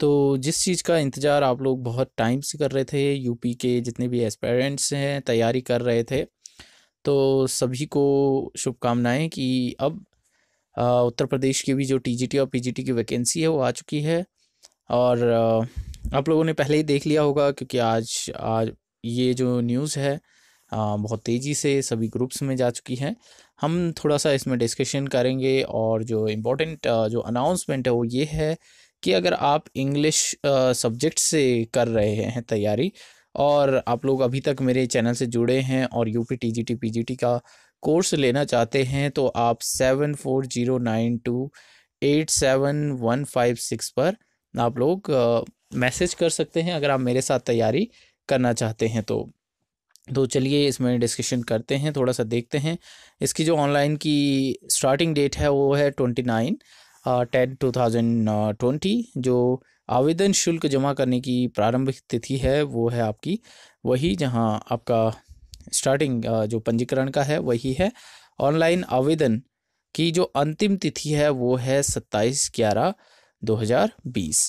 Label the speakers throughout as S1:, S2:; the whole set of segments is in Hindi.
S1: तो जिस चीज़ का इंतज़ार आप लोग बहुत टाइम से कर रहे थे यूपी के जितने भी एस्पेरेंट्स हैं तैयारी कर रहे थे तो सभी को शुभकामनाएं कि अब उत्तर प्रदेश की भी जो टीजीटी और पीजीटी की वैकेंसी है वो आ चुकी है और आप लोगों ने पहले ही देख लिया होगा क्योंकि आज आज ये जो न्यूज़ है बहुत तेज़ी से सभी ग्रुप्स में जा चुकी है हम थोड़ा सा इसमें डिस्कशन करेंगे और जो इम्पोर्टेंट जो अनाउंसमेंट है वो ये है कि अगर आप इंग्लिश सब्जेक्ट से कर रहे हैं तैयारी और आप लोग अभी तक मेरे चैनल से जुड़े हैं और U P T G T P G T का कोर्स लेना चाहते हैं तो आप seven four zero nine two eight seven one five six पर आप लोग मैसेज कर सकते हैं अगर आप मेरे साथ तैयारी करना चाहते हैं तो तो चलिए इसमें डिस्कशन करते हैं थोड़ा सा देखते हैं इसकी जो ऑनलाइन की स्टार्टिंग डेट है वो है twenty nine Uh, ten two thousand twenty जो आवेदन शुल्क जमा करने की प्रारंभिक तिथि है वो है आपकी वही जहां आपका स्टार्टिंग uh, जो पंजीकरण का है वही है ऑनलाइन आवेदन की जो अंतिम तिथि है वो है सत्ताईस ग्यारह दो हज़ार बीस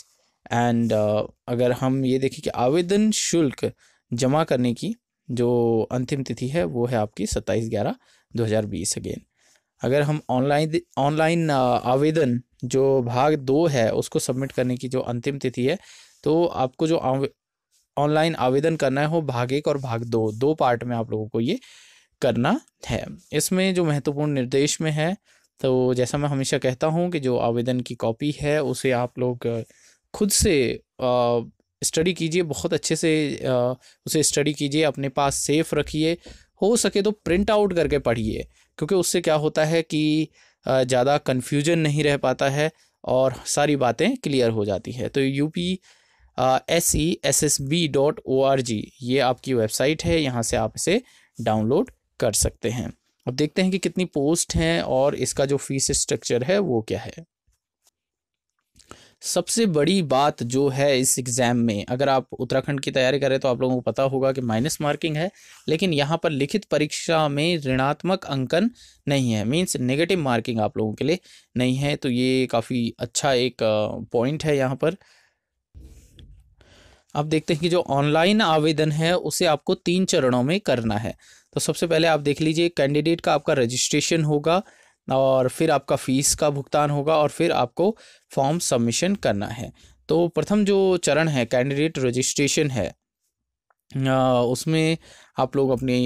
S1: एंड uh, अगर हम ये देखें कि आवेदन शुल्क जमा करने की जो अंतिम तिथि है वो है आपकी सत्ताईस ग्यारह दो हज़ार बीस अगेन अगर हम ऑनलाइन ऑनलाइन आवेदन जो भाग दो है उसको सबमिट करने की जो अंतिम तिथि है तो आपको जो ऑनलाइन आवेदन करना है वो भाग एक और भाग दो दो पार्ट में आप लोगों को ये करना है इसमें जो महत्वपूर्ण निर्देश में है तो जैसा मैं हमेशा कहता हूँ कि जो आवेदन की कॉपी है उसे आप लोग खुद से स्टडी कीजिए बहुत अच्छे से आ, उसे स्टडी कीजिए अपने पास सेफ रखिए हो सके तो प्रिंट आउट करके पढ़िए क्योंकि उससे क्या होता है कि ज़्यादा कन्फ्यूजन नहीं रह पाता है और सारी बातें क्लियर हो जाती है तो U P S E S S B dot O R G ये आपकी वेबसाइट है यहाँ से आप इसे डाउनलोड कर सकते हैं अब देखते हैं कि कितनी पोस्ट हैं और इसका जो फीस स्ट्रक्चर है वो क्या है सबसे बड़ी बात जो है इस एग्ज़ाम में अगर आप उत्तराखंड की तैयारी करें तो आप लोगों को पता होगा कि माइनस मार्किंग है लेकिन यहाँ पर लिखित परीक्षा में ऋणात्मक अंकन नहीं है मीन्स नेगेटिव मार्किंग आप लोगों के लिए नहीं है तो ये काफ़ी अच्छा एक पॉइंट है यहाँ पर आप देखते हैं कि जो ऑनलाइन आवेदन है उसे आपको तीन चरणों में करना है तो सबसे पहले आप देख लीजिए कैंडिडेट का आपका रजिस्ट्रेशन होगा और फिर आपका फ़ीस का भुगतान होगा और फिर आपको फॉर्म सबमिशन करना है तो प्रथम जो चरण है कैंडिडेट रजिस्ट्रेशन है उसमें आप लोग अपने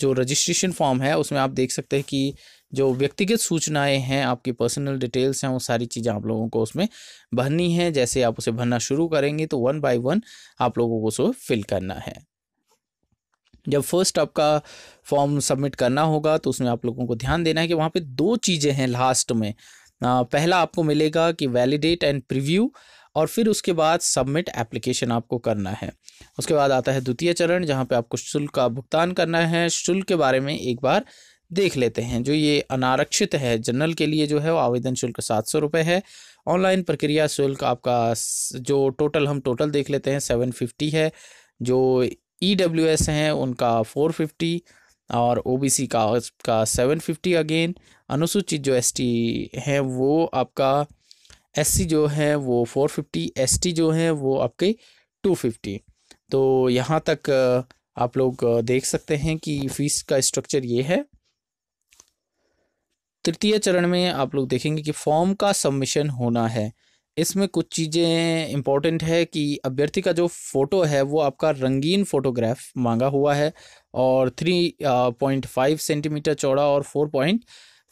S1: जो रजिस्ट्रेशन फॉर्म है उसमें आप देख सकते हैं कि जो व्यक्तिगत सूचनाएं हैं आपकी पर्सनल डिटेल्स हैं वो सारी चीज़ें आप लोगों को उसमें भरनी है जैसे आप उसे भरना शुरू करेंगे तो वन बाय वन आप लोगों को उसको फिल करना है जब फर्स्ट आपका फॉर्म सबमिट करना होगा तो उसमें आप लोगों को ध्यान देना है कि वहाँ पे दो चीज़ें हैं लास्ट में आ, पहला आपको मिलेगा कि वैलिडेट एंड प्रिव्यू और फिर उसके बाद सबमिट एप्लीकेशन आपको करना है उसके बाद आता है द्वितीय चरण जहाँ पे आपको शुल्क का भुगतान करना है शुल्क के बारे में एक बार देख लेते हैं जो ये अनारक्षित है जनरल के लिए जो है वो आवेदन शुल्क सात सौ रुपये है ऑनलाइन प्रक्रिया शुल्क आपका जो टोटल हम टोटल देख लेते हैं सेवन फिफ्टी है जो ई डब्ल्यू एस हैं उनका फ़ोर फिफ्टी और ओ बी सी का उसका सेवन फिफ्टी अगेन अनुसूचित जो एस टी हैं वो आपका एस सी जो है वो फ़ोर फिफ्टी एस टी जो है वो आपके टू फिफ्टी तो यहाँ तक आप लोग देख सकते हैं कि फीस का स्ट्रक्चर ये है तृतीय चरण में आप लोग देखेंगे कि फॉर्म का सबमिशन होना है इसमें कुछ चीज़ें इम्पॉर्टेंट है कि अभ्यर्थी का जो फ़ोटो है वो आपका रंगीन फ़ोटोग्राफ मांगा हुआ है और थ्री पॉइंट फाइव सेंटीमीटर चौड़ा और फोर पॉइंट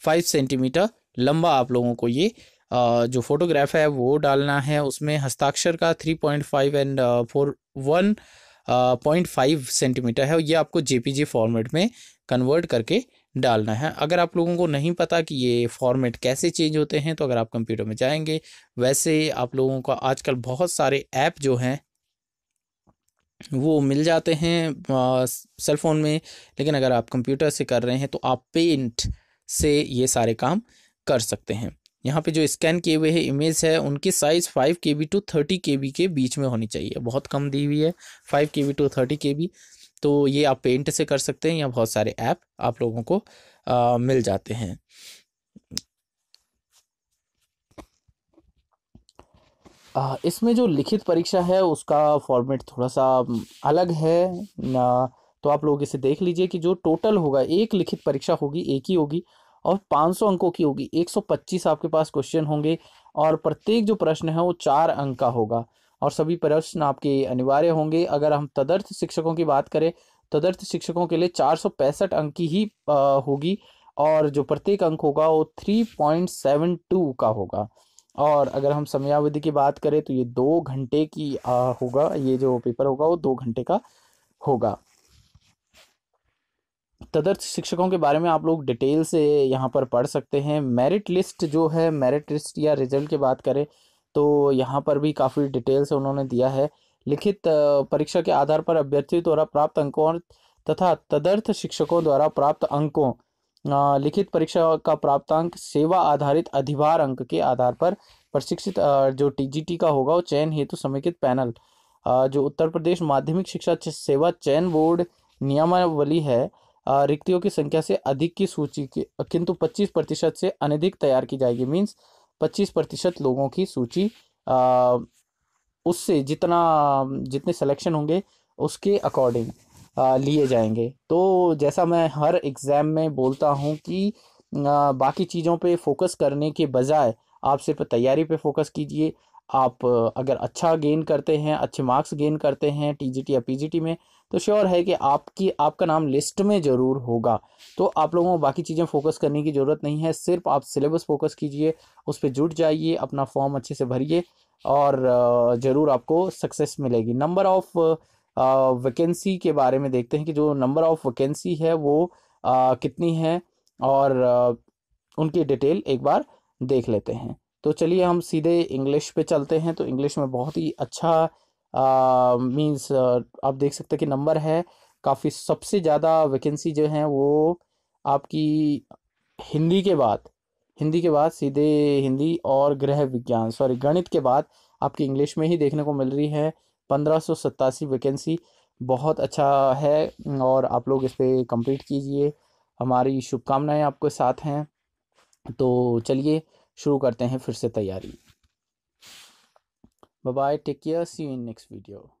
S1: फाइव सेंटीमीटर लंबा आप लोगों को ये जो फ़ोटोग्राफ है वो डालना है उसमें हस्ताक्षर का three point five and four one point five centimetre है ये आपको जे फॉर्मेट में कन्वर्ट करके डालना है अगर आप लोगों को नहीं पता कि ये फॉर्मेट कैसे चेंज होते हैं तो अगर आप कंप्यूटर में जाएंगे वैसे आप लोगों को आजकल बहुत सारे ऐप जो हैं वो मिल जाते हैं सेलफोन में लेकिन अगर आप कंप्यूटर से कर रहे हैं तो आप पेंट से ये सारे काम कर सकते हैं यहाँ पे जो स्कैन किए हुए है इमेज है उनकी size five K B two thirty K B के बीच में होनी चाहिए बहुत कम दी हुई है five K B two thirty K B तो ये आप पेंट से कर सकते हैं या बहुत सारे ऐप आप लोगों को आ, मिल जाते हैं आ, इसमें जो लिखित परीक्षा है उसका फॉर्मेट थोड़ा सा अलग है ना, तो आप लोग इसे देख लीजिए कि जो टोटल होगा एक लिखित परीक्षा होगी एक ही होगी और 500 अंकों की होगी 125 आपके पास क्वेश्चन होंगे और प्रत्येक जो प्रश्न है वो चार अंक का होगा और सभी प्रश्न आपके अनिवार्य होंगे अगर हम तदर्थ शिक्षकों की बात करें तदर्थ शिक्षकों के लिए चार अंक की ही होगी और जो प्रत्येक अंक होगा वो थ्री पॉइंट सेवन टू का होगा और अगर हम समयावधि की बात करें तो ये दो घंटे की आ, होगा ये जो पेपर होगा वो दो घंटे का होगा तदर्थ शिक्षकों के बारे में आप लोग डिटेल से यहाँ पर पढ़ सकते हैं मेरिट लिस्ट जो है मेरिट लिस्ट या रिजल्ट की बात करें तो यहाँ पर भी काफ़ी डिटेल से उन्होंने दिया है लिखित परीक्षा के आधार पर अभ्यर्थी द्वारा प्राप्त अंकों तथा तदर्थ शिक्षकों द्वारा प्राप्त अंकों लिखित परीक्षा का प्राप्तांक सेवा आधारित अधिभार अंक के आधार पर प्रशिक्षित जो टीजीटी का होगा वो चयन हेतु समेकित पैनल जो उत्तर प्रदेश माध्यमिक शिक्षा सेवा चयन बोर्ड नियमावली है रिक्तियों की संख्या से अधिक की सूची किंतु 25 प्रतिशत से अनधिक तैयार की जाएगी मीन्स पच्चीस प्रतिशत लोगों की सूची आ, उससे जितना जितने सिलेक्शन होंगे उसके अकॉर्डिंग लिए जाएंगे तो जैसा मैं हर एग्ज़ाम में बोलता हूँ कि आ, बाकी चीज़ों पे फोकस करने के बजाय आप सिर्फ तैयारी पे फोकस कीजिए आप अगर अच्छा गेन करते हैं अच्छे मार्क्स गेन करते हैं टी या पी में तो श्योर है कि आपकी आपका नाम लिस्ट में ज़रूर होगा तो आप लोगों को बाकी चीज़ें फोकस करने की ज़रूरत नहीं है सिर्फ आप सिलेबस फोकस कीजिए उस पर जुट जाइए अपना फॉर्म अच्छे से भरिए और ज़रूर आपको सक्सेस मिलेगी नंबर ऑफ़ वैकेंसी के बारे में देखते हैं कि जो नंबर ऑफ़ वैकेंसी है वो आ, कितनी है और आ, उनकी डिटेल एक बार देख लेते हैं तो चलिए हम सीधे इंग्लिश पे चलते हैं तो इंग्लिश में बहुत ही अच्छा मीन्स uh, uh, आप देख सकते कि नंबर है काफ़ी सबसे ज़्यादा वैकेंसी जो है वो आपकी हिंदी के बाद हिंदी के बाद सीधे हिंदी और गृह विज्ञान सॉरी गणित के बाद आपकी इंग्लिश में ही देखने को मिल रही है पंद्रह सौ वैकेंसी बहुत अच्छा है और आप लोग इस पर कंप्लीट कीजिए हमारी शुभकामनाएं आपके साथ हैं तो चलिए शुरू करते हैं फिर से तैयारी Bye bye. Take care. See you in next video.